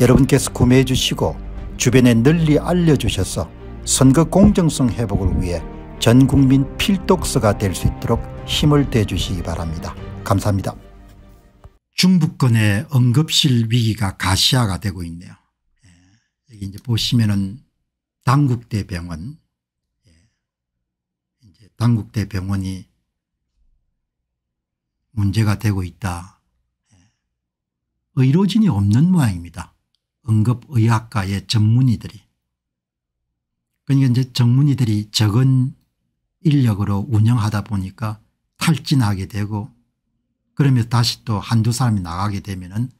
여러분께서 구매해 주시고 주변에 널리 알려주셔서 선거 공정성 회복을 위해 전국민 필독서가 될 수 있도록 힘을 대주시기 바랍니다. 감사합니다. 중부권의 응급실 위기가 가시화가 되고 있네요. 예, 여기 이제 보시면은 당국대 병원, 예, 이제 당국대 병원이 문제가 되고 있다. 예, 의료진이 없는 모양입니다. 응급의학과의 전문의들이 그러니까 이제 전문의들이 적은 인력으로 운영하다 보니까 탈진하게 되고 그러면 다시 또 한두 사람이 나가게 되면 은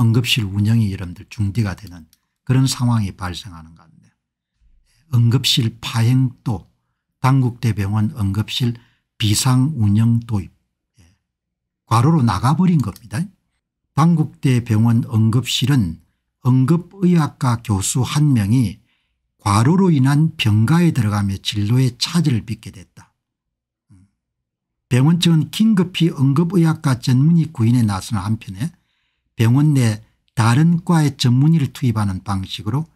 응급실 운영이 여러분들 중지가 되는 그런 상황이 발생하는 겁니다. 응급실 파행도 당국대병원 응급실 비상운영 도입 과로로 예, 나가버린 겁니다. 당국대병원 응급실은 응급의학과 교수 한 명이 과로로 인한 병가에 들어가며 진로의 차질을 빚게 됐다. 음. 병원 측은 긴급히 응급의학과 전문의 구인에 나서는 한편에 병원 내 다른 과의 전문의를 투입하는 방식으로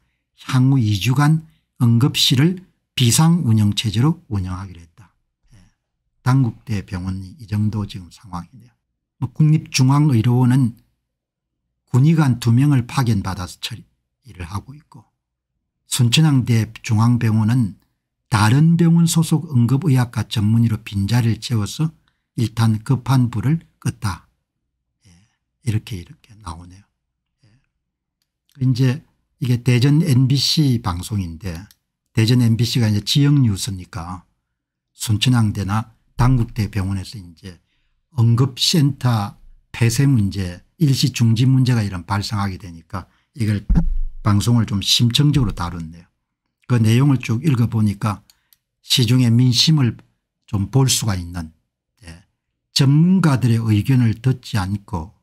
향후 2주간 응급실을 비상운영체제로 운영하기로 했다. 예. 당국대 병원이 이 정도 지금 상황이네요. 뭐 국립중앙의료원은 군의관 두 명을 파견받아서 처 일을 하고 있고 순천항대 중앙병원은 다른 병원 소속 응급의학과 전문의로 빈자리를 채워서 일단 급한 불을 껐다. 예, 이렇게 이렇게 나오네요. 예. 그 이제 이게 대전 MBC 방송인데 대전 MBC가 이제 지역 뉴스니까 순천항대나 당국대 병원에서 이제 응급센터 폐쇄 문제 일시 중지 문제가 이런 발생하게 되니까 이걸 방송을 좀 심층적으로 다뤘네요. 그 내용을 쭉 읽어보니까 시중의 민심을 좀 볼 수가 있는 예. 전문가들의 의견을 듣지 않고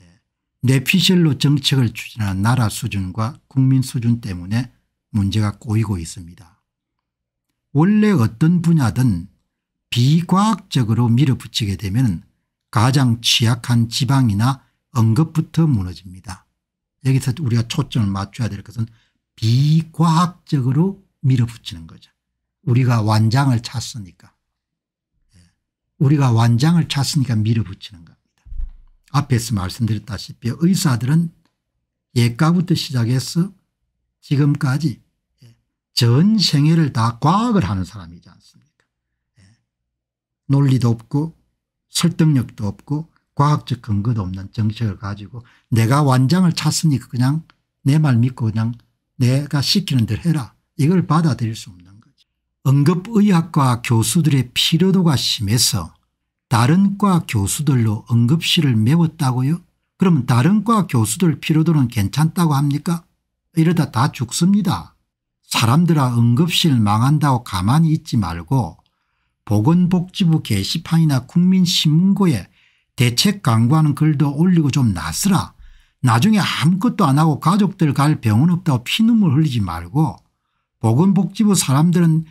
예. 뇌피셜로 정책을 추진하는 나라 수준과 국민 수준 때문에 문제가 꼬이고 있습니다. 원래 어떤 분야든 비과학적으로 밀어붙이게 되면 가장 취약한 지방이나 언급부터 무너집니다. 여기서 우리가 초점을 맞춰야 될 것은 비과학적으로 밀어붙이는 거죠. 우리가 완장을 찼으니까. 예. 우리가 완장을 찼으니까 밀어붙이는 겁니다. 앞에서 말씀드렸다시피 의사들은 예가부터 시작해서 지금까지 예, 전 생애를 다 과학을 하는 사람이지 않습니까? 예. 논리도 없고 설득력도 없고 과학적 근거도 없는 정책을 가지고 내가 완장을 찾으니 까 그냥 내 말 믿고 그냥 내가 시키는 대로 해라 이걸 받아들일 수 없는 거지 응급의학과 교수들의 피로도가 심해서 다른 과 교수들로 응급실을 메웠다고요? 그러면 다른 과 교수들 피로도는 괜찮다고 합니까? 이러다 다 죽습니다. 사람들아 응급실 망한다고 가만히 있지 말고 보건복지부 게시판이나 국민신문고에 대책 강구하는 글도 올리고 좀 낫으라 나중에 아무것도 안 하고 가족들 갈 병원 없다고 피눈물 흘리지 말고 보건복지부 사람들은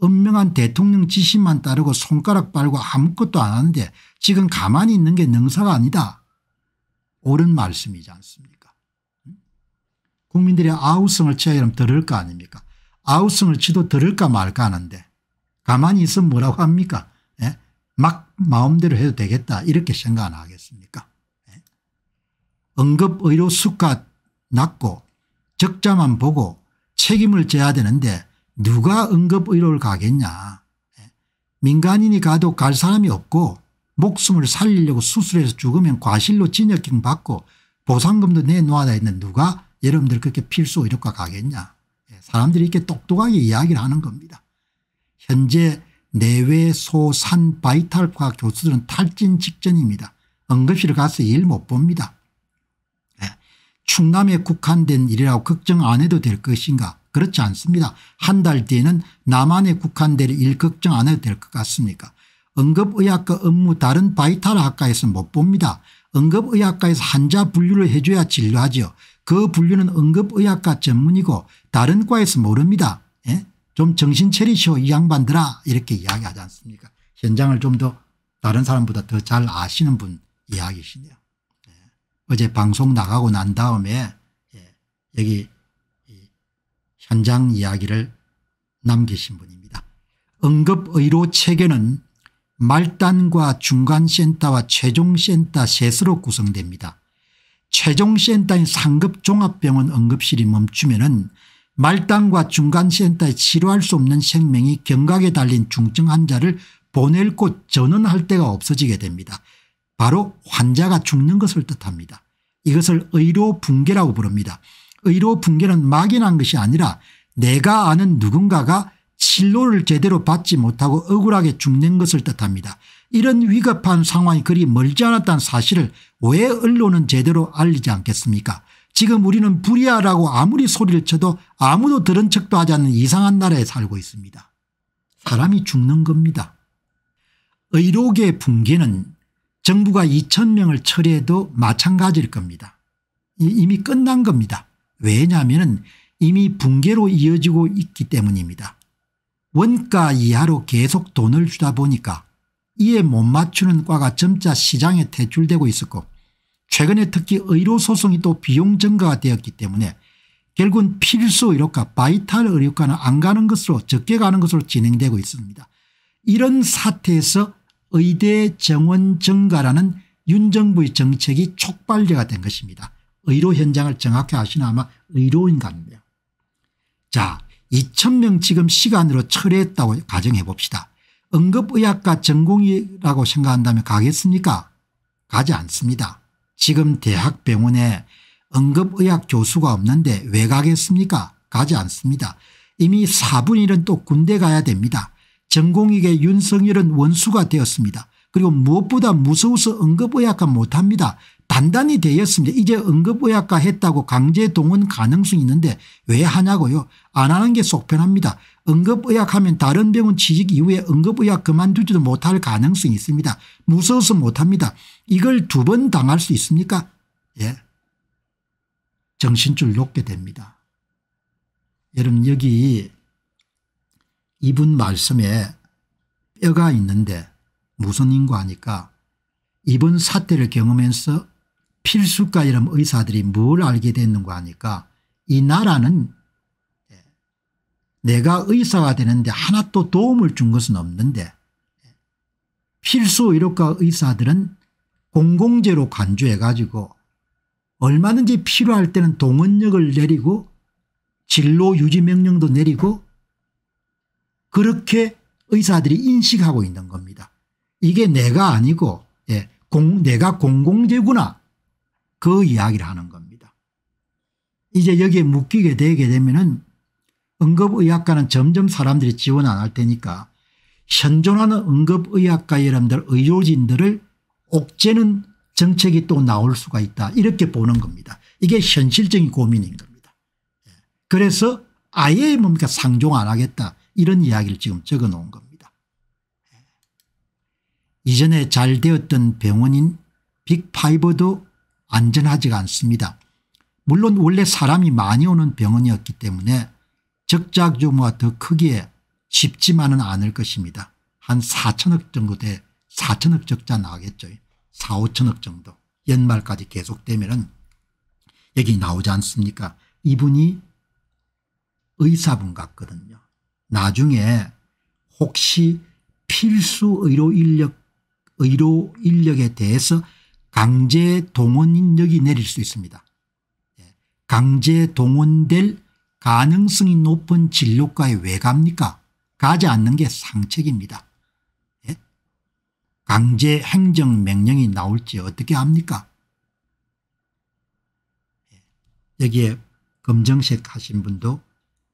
엄명한 대통령 지시만 따르고 손가락 빨고 아무것도 안 하는데 지금 가만히 있는 게 능사가 아니다. 옳은 말씀이지 않습니까 국민들의 아우성을 치야 이러 들을 거 아닙니까 아우성을 치도 들을까 말까 하는데 가만히 있으면 뭐라고 합니까 막 마음대로 해도 되겠다 이렇게 생각 안 하겠습니까 응급의료 예. 수가 낮고 적자만 보고 책임을 져야 되는데 누가 응급의료를 가겠냐 예. 민간인이 가도 갈 사람이 없고 목숨을 살리려고 수술해서 죽으면 과실로 진역형 받고 보상금도 내놓아야 있는 누가 여러분들 그렇게 필수 의료과 가겠냐 예. 사람들이 이렇게 똑똑하게 이야기를 하는 겁니다. 현재 내외 소산 바이탈과 학 교수들은 탈진 직전입니다. 응급실 가서 일 못 봅니다. 네. 충남에 국한된 일이라고 걱정 안 해도 될 것인가 그렇지 않습니다. 한 달 뒤에는 남한에 국한될 일 걱정 안 해도 될 것 같습니까 응급의학과 업무 다른 바이탈학과에서 못 봅니다. 응급의학과에서 환자 분류를 해줘야 진료하죠. 그 분류는 응급의학과 전문이고 다른 과에서 모릅니다. 좀 정신 차리시오 이 양반들아 이렇게 이야기하지 않습니까 현장을 좀 더 다른 사람보다 더 잘 아시는 분 이야기시네요. 예. 어제 방송 나가고 난 다음에 예. 여기 현장 이야기를 남기신 분입니다. 응급의료 체계는 말단과 중간센터와 최종센터 셋으로 구성됩니다. 최종센터인 상급종합병원 응급실이 멈추면 은 말단과 중간센터에 치료할 수 없는 생명이 경각에 달린 중증 환자를 보낼 곳 전원할 데가 없어지게 됩니다. 바로 환자가 죽는 것을 뜻합니다. 이것을 의료 붕괴라고 부릅니다. 의료 붕괴는 막연한 것이 아니라 내가 아는 누군가가 진료를 제대로 받지 못하고 억울하게 죽는 것을 뜻합니다. 이런 위급한 상황이 그리 멀지 않았다는 사실을 왜 언론은 제대로 알리지 않겠습니까 지금 우리는 불의하라고 아무리 소리를 쳐도 아무도 들은 척도 하지 않는 이상한 나라에 살고 있습니다. 사람이 죽는 겁니다. 의료계 붕괴는 정부가 2천명을 처리해도 마찬가지일 겁니다. 이미 끝난 겁니다. 왜냐하면 이미 붕괴로 이어지고 있기 때문입니다. 원가 이하로 계속 돈을 주다 보니까 이에 못 맞추는 과가 점차 시장에 퇴출되고 있었고 최근에 특히 의료 소송이 또 비용 증가가 되었기 때문에 결국은 필수 의료과 바이탈 의료과는 안 가는 것으로 적게 가는 것으로 진행되고 있습니다. 이런 사태에서 의대 정원 증가라는 윤 정부의 정책이 촉발제가 된 것입니다. 의료 현장을 정확히 아시나 아마 의료인가 합니자 2,000명 지금 시간으로 철회했다고 가정해 봅시다. 응급의학과 전공이라고 생각한다면 가겠습니까? 가지 않습니다. 지금 대학병원에 응급의학 교수가 없는데 왜 가겠습니까 가지 않습니다. 이미 사분일은 또 군대 가야 됩니다. 전공익의 윤석열은 원수가 되었습니다. 그리고 무엇보다 무서워서 응급의학과 못합니다. 단단히 되었습니다. 이제 응급의학과 했다고 강제 동원 가능성이 있는데 왜 하냐고요. 안 하는 게 속편합니다. 응급의학하면 다른 병원 취직 이후에 응급의학 그만두지도 못할 가능성이 있습니다. 무서워서 못합니다. 이걸 두 번 당할 수 있습니까? 예. 정신줄 놓게 됩니다. 여러분 여기 이분 말씀에 뼈가 있는데 무슨 인과니까 하 이번 사태를 경험해서 필수과 이런 의사들이 뭘 알게 됐는가 하니까 이 나라는 예, 내가 의사가 되는데 하나 또 도움을 준 것은 없는데 예, 필수 의료과 의사들은 공공재로 간주해 가지고 얼마든지 필요할 때는 동원력을 내리고 진로 유지 명령도 내리고 그렇게 의사들이 인식하고 있는 겁니다. 이게 내가 아니고 예, 공, 내가 공공재구나 그 이야기를 하는 겁니다. 이제 여기에 묶이게 되게 되면은 응급의학과는 점점 사람들이 지원 안 할 테니까 현존하는 응급의학과 여러분들 의료진들을 옥죄는 정책이 또 나올 수가 있다 이렇게 보는 겁니다. 이게 현실적인 고민인 겁니다. 예. 그래서 아예 뭡니까 상종 안 하겠다 이런 이야기를 지금 적어 놓은 겁니다. 예. 이전에 잘 되었던 병원인 빅파이브도 안전하지가 않습니다. 물론 원래 사람이 많이 오는 병원이었기 때문에 적자 규모가 더 크기에 쉽지만은 않을 것입니다. 한 4천억 정도 돼 4천억 적자 나겠죠. 오 4, 5천억 정도 연말까지 계속되면은 여기 나오지 않습니까 이분이 의사분 같거든요. 나중에 혹시 필수 의료 인력 의료 인력에 대해서 강제 동원력이 인 내릴 수 있습니다. 예. 강제 동원될 가능성이 높은 진료과에 왜 갑니까? 가지 않는 게 상책입니다. 예? 강제 행정명령이 나올지 어떻게 합니까? 예. 여기에 검정색 하신 분도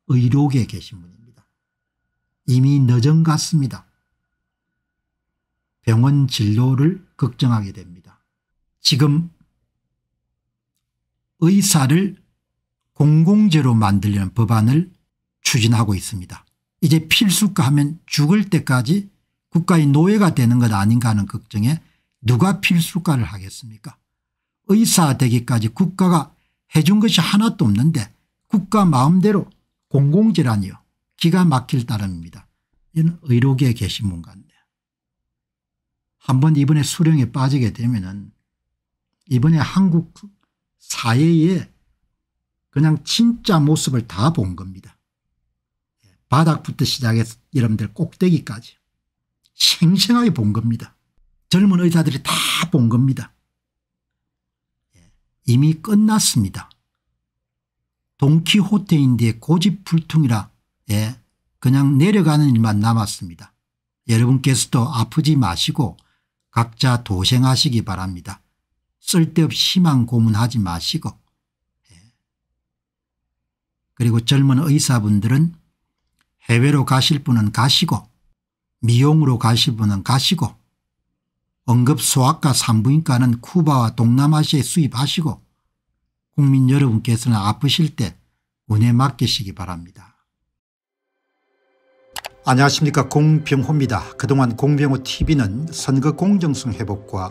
의료계 계신 분입니다. 이미 늦은 같습니다. 병원 진료를 걱정하게 됩니다. 지금 의사를 공공재로 만들려는 법안을 추진하고 있습니다. 이제 필수가 하면 죽을 때까지 국가의 노예가 되는 것 아닌가 하는 걱정에 누가 필수가를 하겠습니까 의사 되기까지 국가가 해준 것이 하나도 없는데 국가 마음대로 공공재라니요. 기가 막힐 따름입니다. 이는 의료계에 계신 분가인데 한번 이번에 수령에 빠지게 되면 은 이번에 한국 사회의 그냥 진짜 모습을 다 본 겁니다. 바닥부터 시작해서 여러분들 꼭대기까지 생생하게 본 겁니다. 젊은 의사들이 다 본 겁니다. 예, 이미 끝났습니다. 동키호테인데 고집불통이라 예, 그냥 내려가는 일만 남았습니다. 여러분께서도 아프지 마시고 각자 도생하시기 바랍니다. 쓸데없이 희망 고문하지 마시고 예. 그리고 젊은 의사분들은 해외로 가실 분은 가시고 미용으로 가실 분은 가시고 응급소아과 산부인과는 쿠바와 동남아시아에 수입하시고 국민 여러분께서는 아프실 때 은혜 맡기시기 바랍니다. 안녕하십니까 공병호입니다. 그동안 공병호 tv는 선거 공정성 회복과